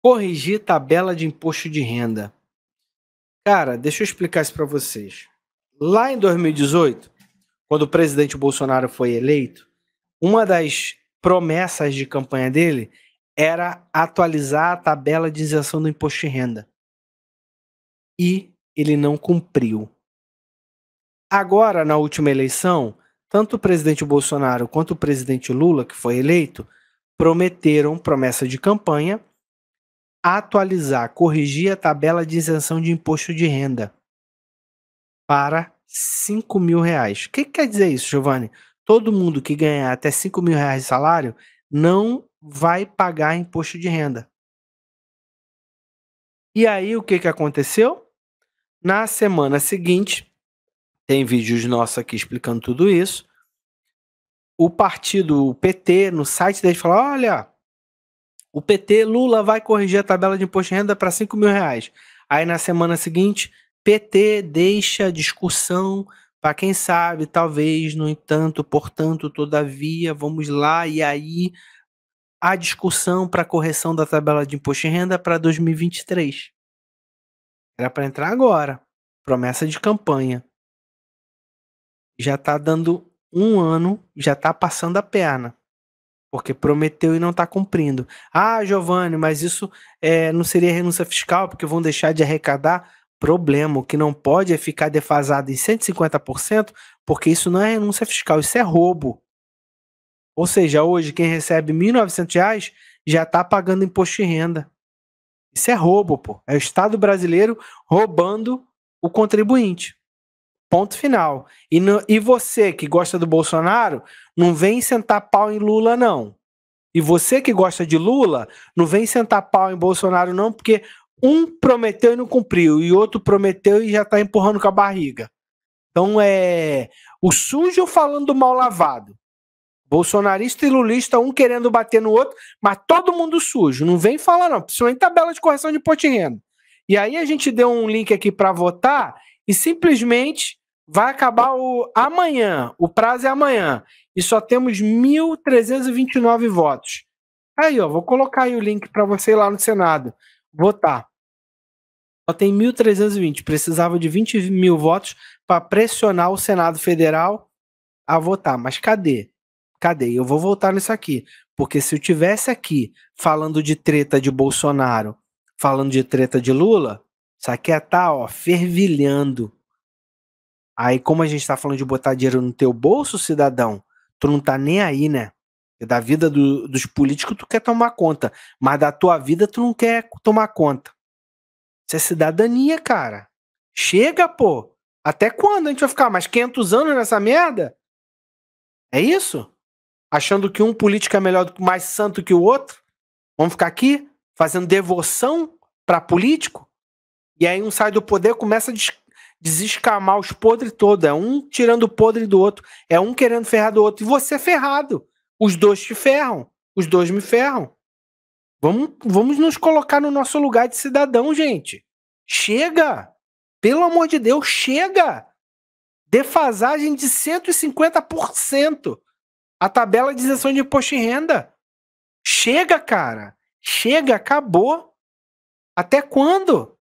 Corrigir tabela de imposto de renda. Cara, deixa eu explicar isso para vocês. Lá em 2018, quando o presidente Bolsonaro foi eleito, uma das promessas de campanha dele era atualizar a tabela de isenção do imposto de renda. E ele não cumpriu. Agora, na última eleição, tanto o presidente Bolsonaro quanto o presidente Lula, que foi eleito, prometeram promessa de campanha atualizar, corrigir a tabela de isenção de imposto de renda para 5 mil reais. O que, que quer dizer isso, Giovanni? Todo mundo que ganhar até 5 mil reais de salário não vai pagar imposto de renda. E aí, o que, que aconteceu? Na semana seguinte, tem vídeos nossos aqui explicando tudo isso. O partido, o PT, no site deles, falou: olha, o PT, Lula vai corrigir a tabela de imposto de renda para 5 mil reais. Aí na semana seguinte, PT deixa discussão para quem sabe, talvez, no entanto, portanto, todavia, vamos lá, e aí a discussão para correção da tabela de imposto de renda para 2023. Era para entrar agora. Promessa de campanha. Já está dando um ano, já está passando a perna. Porque prometeu e não está cumprindo. Ah, Giovanni, mas isso é, não seria renúncia fiscal, porque vão deixar de arrecadar? Problema. O que não pode é ficar defasado em 150%, porque isso não é renúncia fiscal, isso é roubo. Ou seja, hoje quem recebe R$ 1.900 já está pagando imposto de renda. Isso é roubo, pô. É o Estado brasileiro roubando o contribuinte. Ponto final. E, no, e você que gosta do Bolsonaro, não vem sentar pau em Lula, não. E você que gosta de Lula, não vem sentar pau em Bolsonaro, não, porque um prometeu e não cumpriu, e outro prometeu e já está empurrando com a barriga. Então é o sujo falando mal lavado. Bolsonarista e lulista, um querendo bater no outro, mas todo mundo sujo. Não vem falar, não, em tabela de correção de imposto de renda. E aí a gente deu um link aqui para votar e simplesmente Vai acabar o amanhã, o prazo é amanhã, e só temos 1.329 votos. Aí, ó, vou colocar aí o link para você ir lá no Senado votar. Só tem 1.320, precisava de 20 mil votos para pressionar o Senado Federal a votar. Mas cadê? Cadê? Eu vou voltar nisso aqui, porque se eu tivesse aqui falando de treta de Bolsonaro, falando de treta de Lula, isso aqui ia é estar, tá, ó, fervilhando. Aí, como a gente tá falando de botar dinheiro no teu bolso, cidadão, tu não tá nem aí, né? Da vida do, dos políticos tu quer tomar conta, mas da tua vida tu não quer tomar conta. Isso é cidadania, cara. Chega, pô. Até quando a gente vai ficar mais 500 anos nessa merda? É isso? Achando que um político é melhor, mais santo que o outro? Vamos ficar aqui fazendo devoção para político? E aí um sai do poder, começa a desescamar os podres todos. É um tirando o podre do outro. É um querendo ferrar do outro. E você é ferrado. Os dois te ferram. Os dois me ferram. Vamos, vamos nos colocar no nosso lugar de cidadão, gente. Chega! Pelo amor de Deus, chega! Defasagem de 150%. A tabela de isenção de imposto de renda. Chega, cara. Chega, acabou. Até quando?